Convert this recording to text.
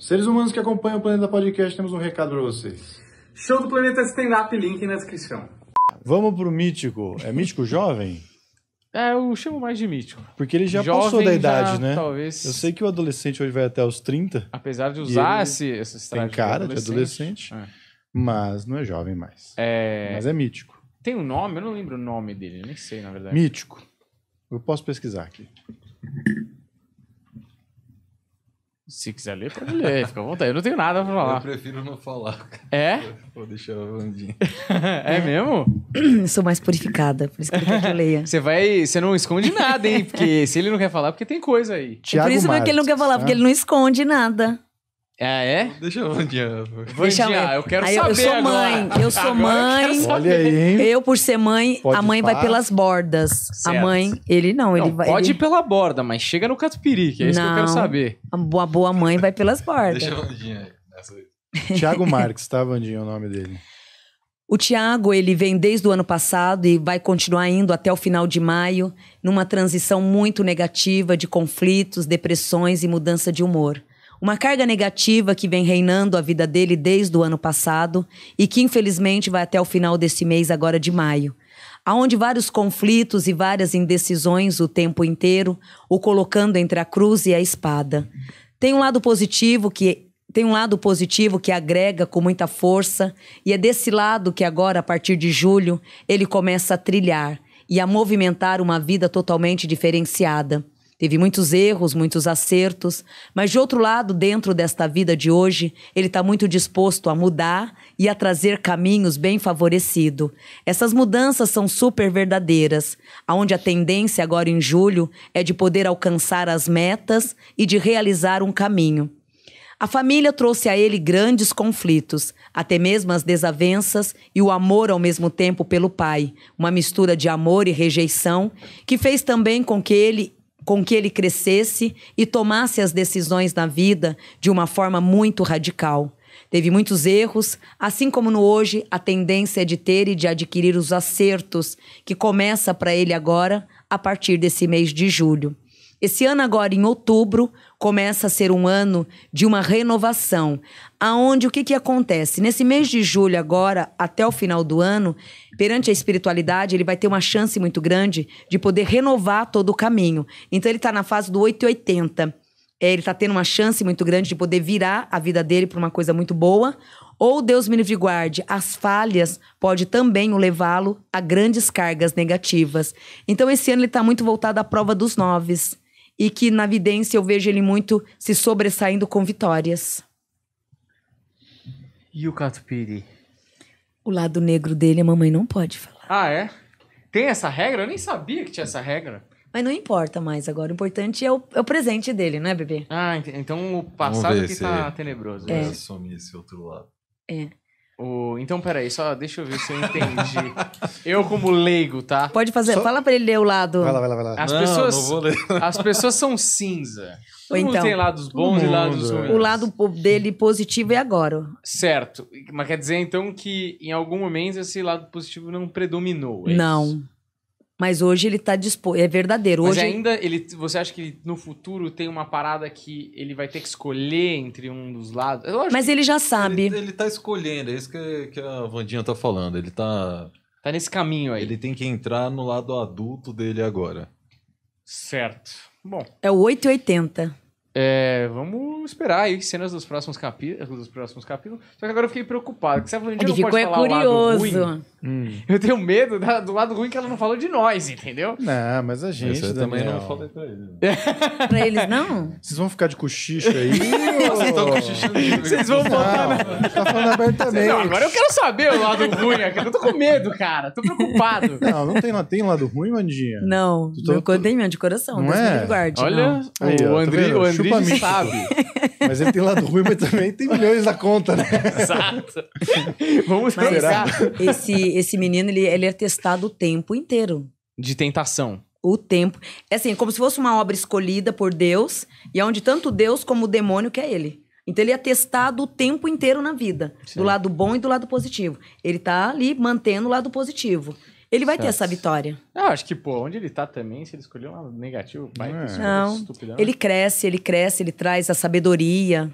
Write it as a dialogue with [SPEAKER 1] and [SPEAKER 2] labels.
[SPEAKER 1] Seres humanos que acompanham o Planeta Podcast, temos um recado para vocês. Show do Planeta Stand Up, link na descrição. Vamos pro mítico. É mítico jovem? É, eu chamo mais de mítico. Porque ele já jovem passou da idade, já, né? Talvez. Eu sei que o adolescente hoje vai até os 30. Apesar de usar esse, esse Tem cara de adolescente, de adolescente é. mas não é jovem mais. É... Mas é mítico. Tem um nome? Eu não lembro o nome dele, nem sei, na verdade. Mítico. Eu posso pesquisar aqui. Se quiser ler, pode ler, fica à vontade. Eu não tenho nada pra falar. Eu prefiro não falar. É? Vou deixar a Vandinha. é mesmo? Sou mais purificada, por isso que eu quero que leia. Você vai. Você não esconde nada, hein? Porque se ele não quer falar, porque tem coisa aí. Thiago é por isso Martins, que ele não quer falar, né? porque
[SPEAKER 2] ele não esconde nada.
[SPEAKER 1] Ah, é? Deixa eu vandear. Vandear, eu quero Aí, saber Eu sou mãe, agora. eu sou mãe. Eu Olha aí, Eu,
[SPEAKER 2] por ser mãe, pode a mãe vai pelas bordas. Certo. A mãe, ele não, ele não, vai... Pode ele... ir
[SPEAKER 1] pela borda, mas chega no catupiry, que é não, isso que eu quero saber.
[SPEAKER 2] A boa, boa mãe vai pelas bordas. Deixa eu
[SPEAKER 1] vandinha. aí. Tiago Marques, tá, Vandinha, o nome dele.
[SPEAKER 2] O Tiago, ele vem desde o ano passado e vai continuar indo até o final de maio, numa transição muito negativa de conflitos, depressões e mudança de humor. Uma carga negativa que vem reinando a vida dele desde o ano passado e que infelizmente vai até o final desse mês agora de maio. Aonde vários conflitos e várias indecisões o tempo inteiro, o colocando entre a cruz e a espada. Tem um lado positivo que tem um lado positivo que agrega com muita força, e é desse lado que agora, a partir de julho, ele começa a trilhar e a movimentar uma vida totalmente diferenciada. Teve muitos erros, muitos acertos, mas de outro lado, dentro desta vida de hoje, ele está muito disposto a mudar e a trazer caminhos bem favorecido. Essas mudanças são super verdadeiras, aonde a tendência agora em julho é de poder alcançar as metas e de realizar um caminho. A família trouxe a ele grandes conflitos, até mesmo as desavenças e o amor ao mesmo tempo pelo pai, uma mistura de amor e rejeição que fez também com que ele com que ele crescesse e tomasse as decisões na vida de uma forma muito radical. Teve muitos erros, assim como no hoje a tendência é de ter e de adquirir os acertos, que começa para ele agora a partir desse mês de julho. Esse ano agora, em outubro, começa a ser um ano de uma renovação, aonde o que, que acontece? Nesse mês de julho agora, até o final do ano, perante a espiritualidade, ele vai ter uma chance muito grande de poder renovar todo o caminho. Então ele está na fase do 880. É, ele está tendo uma chance muito grande de poder virar a vida dele para uma coisa muito boa, ou Deus me livre guarde, as falhas pode também o levá-lo a grandes cargas negativas. Então esse ano ele está muito voltado à prova dos noves e que na vidência eu vejo ele muito se sobressaindo com vitórias.
[SPEAKER 1] E o Catupiry?
[SPEAKER 2] O lado negro dele a mamãe não pode falar.
[SPEAKER 1] Ah, é? Tem essa regra? Eu nem sabia que tinha essa regra. Mas
[SPEAKER 2] não importa mais agora. O importante é o, é o presente dele, não é, bebê?
[SPEAKER 1] Ah, então o passado que tá tenebroso. É. Assumir esse outro lado. É. O... Então, peraí, só deixa eu ver se eu entendi. eu, como leigo, tá? Pode fazer, só... fala
[SPEAKER 2] pra ele ler o lado. Vai lá, vai lá, vai lá. As, não, pessoas... Não vou ler. As pessoas
[SPEAKER 1] são cinza. Todo Ou então, tem lados bons e lados é. ruins. O
[SPEAKER 2] lado dele positivo é agora.
[SPEAKER 1] Certo. Mas quer dizer, então, que em algum momento esse lado positivo não predominou. É não. Isso?
[SPEAKER 2] Mas hoje ele tá disposto. É verdadeiro. Hoje... Mas
[SPEAKER 1] ainda ele. Você acha que no futuro tem uma parada que ele vai ter que escolher entre um dos lados? Eu é Mas ele já sabe. Ele, ele tá escolhendo, é isso que, que a Vandinha tá falando. Ele tá. Tá nesse caminho aí. Ele tem que entrar no lado adulto dele agora. Certo.
[SPEAKER 2] Bom. É o 880.
[SPEAKER 1] É, vamos esperar aí cenas dos próximos capítulos, dos próximos capítulos. Só que agora eu fiquei preocupado, que você não pode é falar curioso. o lado ruim. Hum. Eu tenho medo da, do lado ruim que ela não falou de nós, entendeu? Não, mas a gente. também não falou pra eles. pra eles, não? Vocês vão ficar de cochicho aí? Vocês vão falar. Na... Tá falando abertamente. Não, agora eu quero saber o lado ruim. Eu tô com medo, cara. Tô
[SPEAKER 2] preocupado. Não, não tem, tem lado ruim, Mandinha? Não. Tu, tu, tá tu... Tem de coração. Não é? Guarde, Olha, não. o, André tá Andri, tá o sabe.
[SPEAKER 1] Mas ele tem lado ruim, mas também tem milhões na conta, né? Exato. Vamos mas, esperar. Esse,
[SPEAKER 2] esse menino, ele, ele é testado o tempo inteiro.
[SPEAKER 1] De tentação.
[SPEAKER 2] O tempo. É assim, como se fosse uma obra escolhida por Deus, e é onde tanto Deus como o demônio quer ele. Então ele é testado o tempo inteiro na vida, Sim. do lado bom e do lado positivo. Ele tá ali mantendo o lado positivo. Ele vai certo. ter essa vitória.
[SPEAKER 1] Eu acho que, pô, onde ele tá também, se ele escolheu um negativo, vai é. é Não, né? ele
[SPEAKER 2] cresce, ele cresce, ele traz a sabedoria.